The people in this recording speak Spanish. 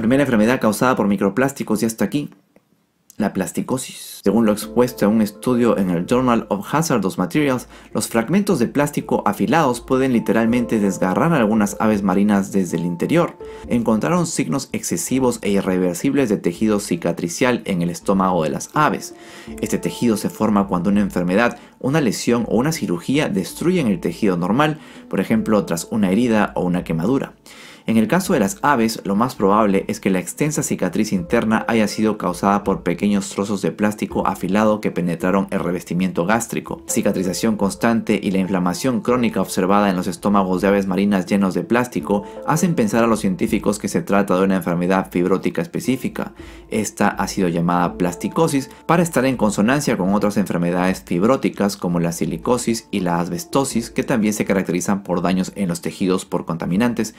La primera enfermedad causada por microplásticos ya está aquí, la plasticosis. Según lo expuesto en un estudio en el Journal of Hazardous Materials, los fragmentos de plástico afilados pueden literalmente desgarrar a algunas aves marinas desde el interior. Encontraron signos excesivos e irreversibles de tejido cicatricial en el estómago de las aves. Este tejido se forma cuando una enfermedad, una lesión o una cirugía destruyen el tejido normal, por ejemplo tras una herida o una quemadura. En el caso de las aves, lo más probable es que la extensa cicatriz interna haya sido causada por pequeños trozos de plástico afilado que penetraron el revestimiento gástrico. cicatrización constante y la inflamación crónica observada en los estómagos de aves marinas llenos de plástico hacen pensar a los científicos que se trata de una enfermedad fibrótica específica. Esta ha sido llamada plasticosis para estar en consonancia con otras enfermedades fibróticas como la silicosis y la asbestosis que también se caracterizan por daños en los tejidos por contaminantes